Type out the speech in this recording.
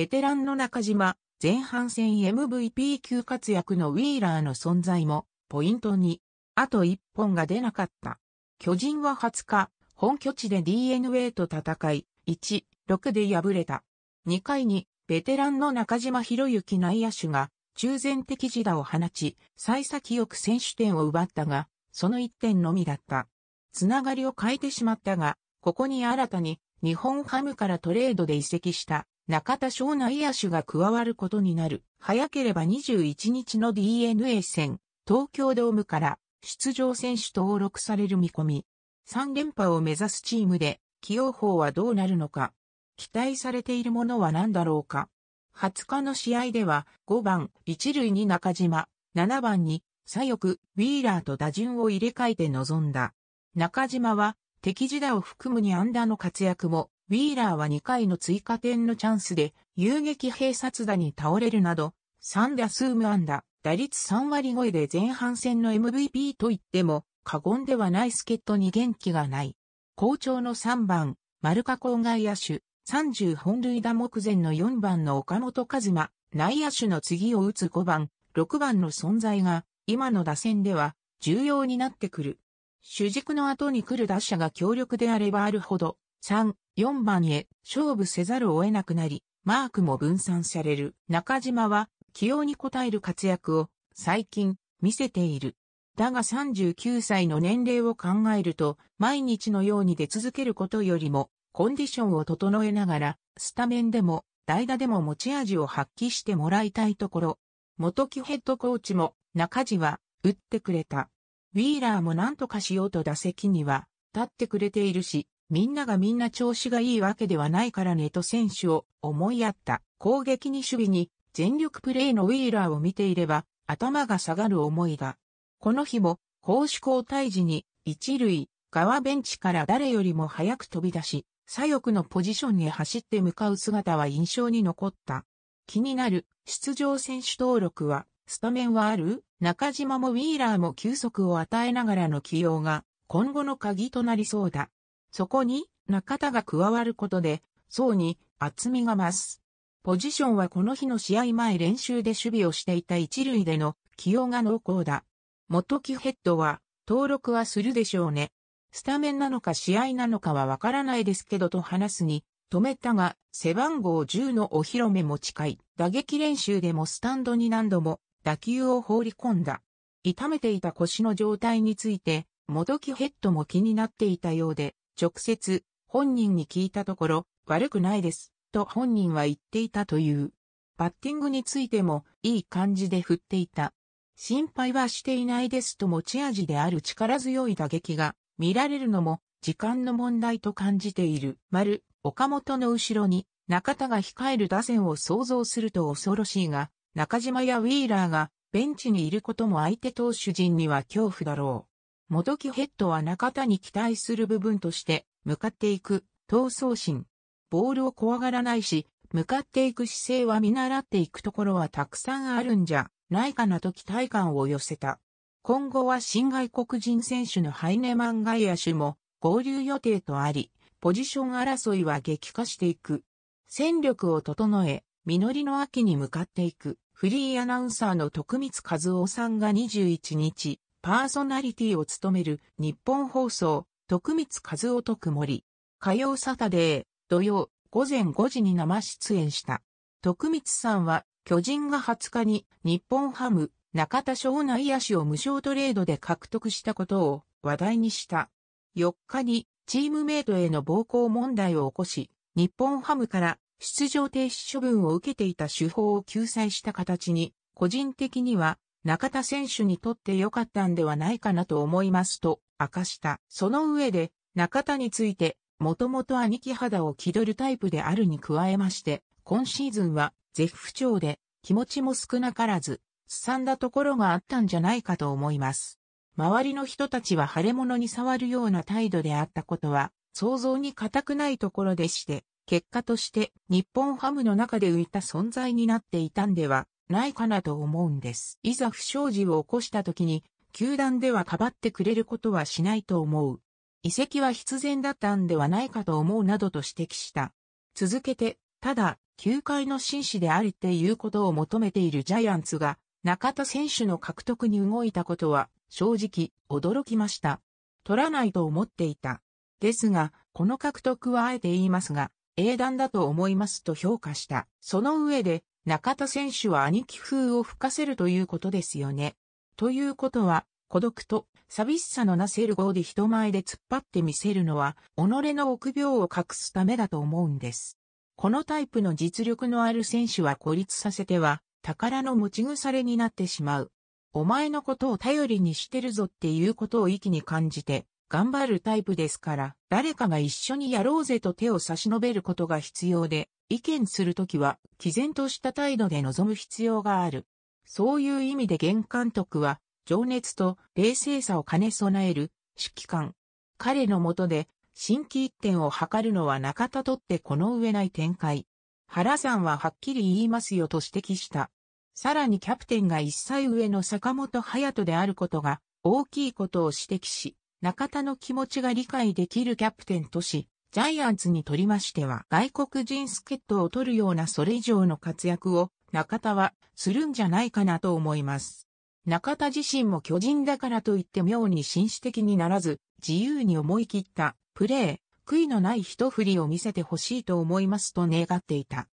ベテランの中島、前半戦 MVP 級活躍のウィーラーの存在も、ポイントに、あと1本が出なかった。巨人は20日、本拠地で DNA と戦い、1、6で敗れた。2回に、ベテランの中島博之内野手が、中前的自打を放ち、幸先よく選手点を奪ったが、その1点のみだった。つながりを変えてしまったが、ここに新たに、日本ハムからトレードで移籍した、中田翔内野手が加わることになる。早ければ21日の DNA 戦、東京ドームから出場選手登録される見込み。3連覇を目指すチームで、起用法はどうなるのか。期待されているものは何だろうか。20日の試合では、5番、1塁に中島、7番に、左翼、ウィーラーと打順を入れ替えて臨んだ。中島は、敵時打を含むに安打の活躍も、ウィーラーは2回の追加点のチャンスで、遊撃閉殺打に倒れるなど、3打数無安打、打率3割超えで前半戦の MVP といっても、過言ではない助っ人に元気がない。好調の3番、丸加工外野手、30本塁打目前の4番の岡本和馬、内野手の次を打つ5番、6番の存在が、今の打線では、重要になってくる。主軸の後に来る打者が強力であればあるほど、3、4番へ勝負せざるを得なくなり、マークも分散される。中島は、起用に応える活躍を、最近、見せている。だが39歳の年齢を考えると、毎日のように出続けることよりも、コンディションを整えながら、スタメンでも、代打でも持ち味を発揮してもらいたいところ。元木ヘッドコーチも、中地は、打ってくれた。ウィーラーも何とかしようと打席には、立ってくれているし、みんながみんな調子がいいわけではないからねと選手を思いやった。攻撃に守備に全力プレーのウィーラーを見ていれば頭が下がる思いが。この日も攻守交代時に一塁側ベンチから誰よりも早く飛び出し、左翼のポジションへ走って向かう姿は印象に残った。気になる出場選手登録はスタメンはある中島もウィーラーも休息を与えながらの起用が今後の鍵となりそうだ。そこに中田が加わることで、層に厚みが増す。ポジションはこの日の試合前練習で守備をしていた一塁での起用が濃厚だ。元木ヘッドは登録はするでしょうね。スタメンなのか試合なのかはわからないですけどと話すに、止めたが背番号10のお披露目も近い。打撃練習でもスタンドに何度も打球を放り込んだ。痛めていた腰の状態について、元木ヘッドも気になっていたようで、直接本人に聞いたところ悪くないです、と本人は言っていたという。バッティングについてもいい感じで振っていた。心配はしていないですと持ち味である力強い打撃が見られるのも時間の問題と感じている。丸、岡本の後ろに中田が控える打線を想像すると恐ろしいが、中島やウィーラーがベンチにいることも相手投手陣には恐怖だろう。元木ヘッドは中田に期待する部分として、向かっていく、闘争心。ボールを怖がらないし、向かっていく姿勢は見習っていくところはたくさんあるんじゃないかなと期待感を寄せた。今後は新外国人選手のハイネマン外野手も合流予定とあり、ポジション争いは激化していく。戦力を整え、実りの秋に向かっていく。フリーアナウンサーの徳光和夫さんが21日、パーソナリティを務める日本放送、徳光和夫と曇り、火曜サタデー、土曜、午前5時に生出演した。徳光さんは、巨人が20日に日本ハム、中田翔内野手を無償トレードで獲得したことを話題にした。4日にチームメイトへの暴行問題を起こし、日本ハムから出場停止処分を受けていた手法を救済した形に、個人的には中田選手にとって良かったんではないかなと思いますと明かした。その上で、中田について、もともと兄貴肌を気取るタイプであるに加えまして、今シーズンは絶不調で気持ちも少なからず、すさんだところがあったんじゃないかと思います。周りの人たちは腫れ物に触るような態度であったことは、想像に難くないところでして、結果として日本ハムの中で浮いた存在になっていたんではないかなと思うんです。いざ不祥事を起こした時に、球団ではかばってくれることはしないと思う。遺跡は必然だったんではないかと思うなどと指摘した。続けて、ただ、球界の紳士であるっていうことを求めているジャイアンツが、中田選手の獲得に動いたことは、正直、驚きました。取らないと思っていた。ですが、この獲得はあえて言いますが、英断だと思いますと評価した。その上で、中田選手は兄貴風を吹かせるということですよね。ということは、孤独と寂しさのなせる号で人前で突っ張ってみせるのは、己の臆病を隠すためだと思うんです。このタイプの実力のある選手は孤立させては、宝の持ち腐れになってしまう。お前のことを頼りにしてるぞっていうことを息に感じて、頑張るタイプですから、誰かが一緒にやろうぜと手を差し伸べることが必要で、意見するときは、毅然とした態度で臨む必要がある。そういう意味で現監督は、情熱と冷静さを兼ね備える指揮官。彼のもとで、新規一点を図るのは中田とってこの上ない展開。原さんははっきり言いますよと指摘した。さらにキャプテンが一歳上の坂本隼人であることが大きいことを指摘し、中田の気持ちが理解できるキャプテンとし、ジャイアンツにとりましては外国人助っ人を取るようなそれ以上の活躍を中田はするんじゃないかなと思います。中田自身も巨人だからといって妙に紳士的にならず自由に思い切ったプレー、悔いのない一振りを見せてほしいと思いますと願っていた。